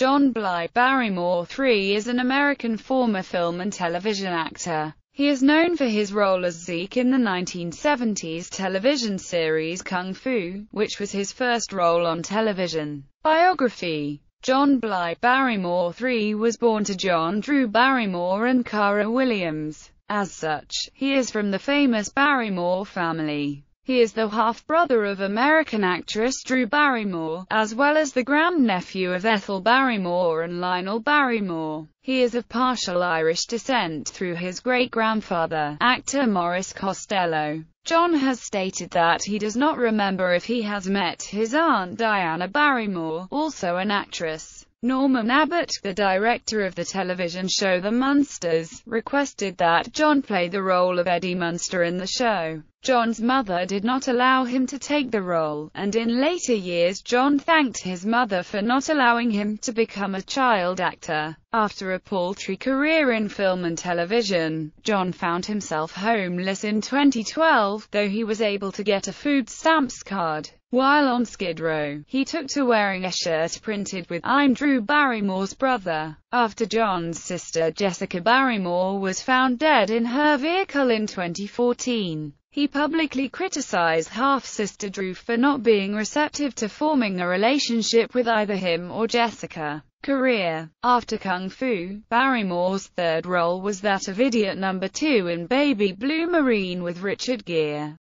John Bly Barrymore III is an American former film and television actor. He is known for his role as Zeke in the 1970s television series Kung Fu, which was his first role on television. Biography John Bly Barrymore III was born to John Drew Barrymore and Cara Williams. As such, he is from the famous Barrymore family. He is the half-brother of American actress Drew Barrymore, as well as the grandnephew of Ethel Barrymore and Lionel Barrymore. He is of partial Irish descent through his great-grandfather, actor Maurice Costello. John has stated that he does not remember if he has met his aunt Diana Barrymore, also an actress. Norman Abbott, the director of the television show The Munsters, requested that John play the role of Eddie Munster in the show. John's mother did not allow him to take the role, and in later years John thanked his mother for not allowing him to become a child actor. After a paltry career in film and television, John found himself homeless in 2012, though he was able to get a food stamps card. While on Skid Row, he took to wearing a shirt printed with I'm Drew Barrymore's brother. After John's sister Jessica Barrymore was found dead in her vehicle in 2014, he publicly criticized half-sister Drew for not being receptive to forming a relationship with either him or Jessica. Career After Kung Fu, Barrymore's third role was that of idiot number two in Baby Blue Marine with Richard Gere.